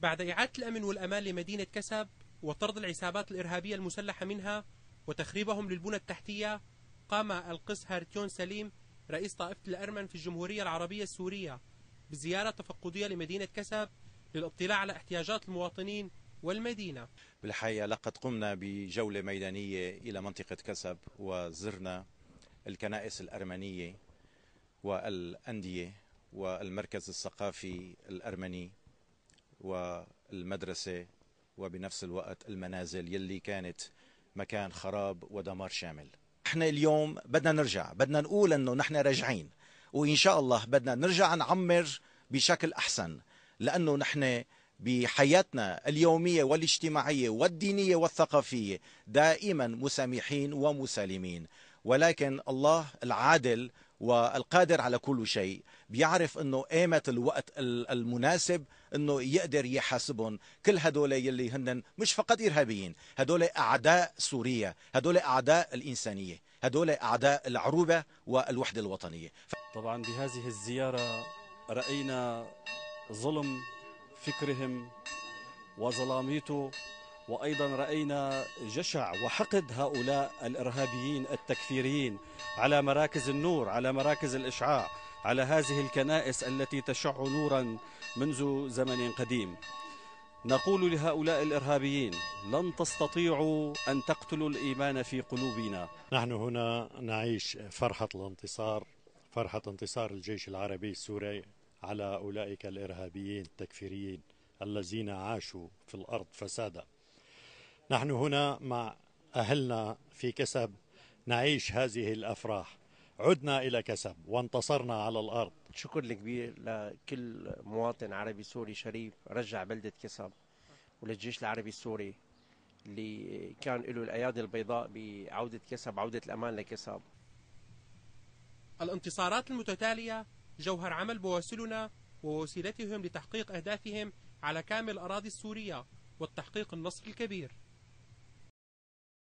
بعد إعادة الأمن والأمان لمدينة كسب وطرد العصابات الإرهابية المسلحة منها وتخريبهم للبنى التحتية قام القس هارتيون سليم رئيس طائفة الأرمن في الجمهورية العربية السورية بزيارة تفقدية لمدينة كسب للاطلاع على احتياجات المواطنين والمدينة بالحقيقة لقد قمنا بجولة ميدانية إلى منطقة كسب وزرنا الكنائس الأرمنية والأندية والمركز الثقافي الأرمني والمدرسة وبنفس الوقت المنازل يلي كانت مكان خراب ودمار شامل نحن اليوم بدنا نرجع بدنا نقول انه نحن راجعين وان شاء الله بدنا نرجع نعمر بشكل احسن لانه نحن بحياتنا اليوميه والاجتماعيه والدينيه والثقافيه دائما مسامحين ومسالمين ولكن الله العادل والقادر على كل شيء بيعرف انه ايمت الوقت المناسب انه يقدر يحاسبهم كل هدول يلي هن مش فقط ارهابيين هدول اعداء سوريا هدول اعداء الانسانية هدول اعداء العروبة والوحدة الوطنية ف... طبعا بهذه الزيارة رأينا ظلم فكرهم وظلاميته وايضا راينا جشع وحقد هؤلاء الارهابيين التكفيريين على مراكز النور على مراكز الاشعاع على هذه الكنائس التي تشع نورا منذ زمن قديم نقول لهؤلاء الارهابيين لن تستطيعوا ان تقتلوا الايمان في قلوبنا نحن هنا نعيش فرحه الانتصار فرحه انتصار الجيش العربي السوري على اولئك الارهابيين التكفيريين الذين عاشوا في الارض فسادا نحن هنا مع أهلنا في كسب نعيش هذه الأفراح عدنا إلى كسب وانتصرنا على الأرض شكر كبير لكل مواطن عربي سوري شريف رجع بلدة كسب وللجيش العربي السوري اللي كان له الأيادي البيضاء بعودة كسب عودة الأمان لكسب الانتصارات المتتالية جوهر عمل بواسلنا ووسيلتهم لتحقيق أهدافهم على كامل الأراضي السورية والتحقيق النصر الكبير